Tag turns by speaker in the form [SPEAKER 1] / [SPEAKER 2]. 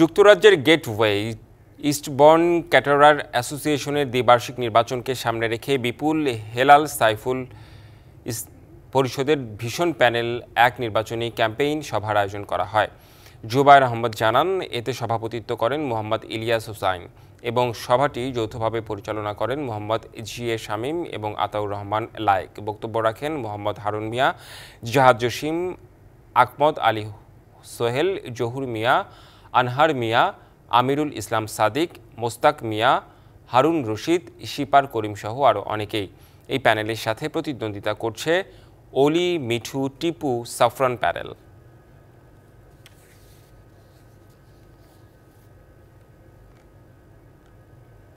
[SPEAKER 1] যুক্তরাজ্যের gateway ইস্টবর্ন caterer অ্যাসোসিয়েশনের দ্বিবার্ষিক নির্বাচনকে সামনে রেখে বিপুল হেলাল সাইফুল পরিষদের ভীষণ প্যানেল এক নির্বাচনী ক্যাম্পেইন সভার আয়োজন করা হয় জুবায়ের আহমদ জানান এতে সভাপতিত্ব করেন মোহাম্মদ ইলিয়াস হোসাইন এবং সভাটি যৌথভাবে পরিচালনা করেন মোহাম্মদ জি এ শামীম এবং আতাউর রহমান লায়েক বক্তব্য রাখেন মোহাম্মদ হারুন মিয়া জাহাজ জসিম আকমদ আলী সোহেল জহুর মিয়া আনহার মিয়া আমিরুল ইসলাম সাদিক মোস্তাক মিয়া হারুন রশিদ শিপার করিম সহ আরও অনেকেই এই প্যানেলের সাথে প্রতিদ্বন্দ্বিতা করছে অলি মিঠু টিপু সাফরান প্যানেল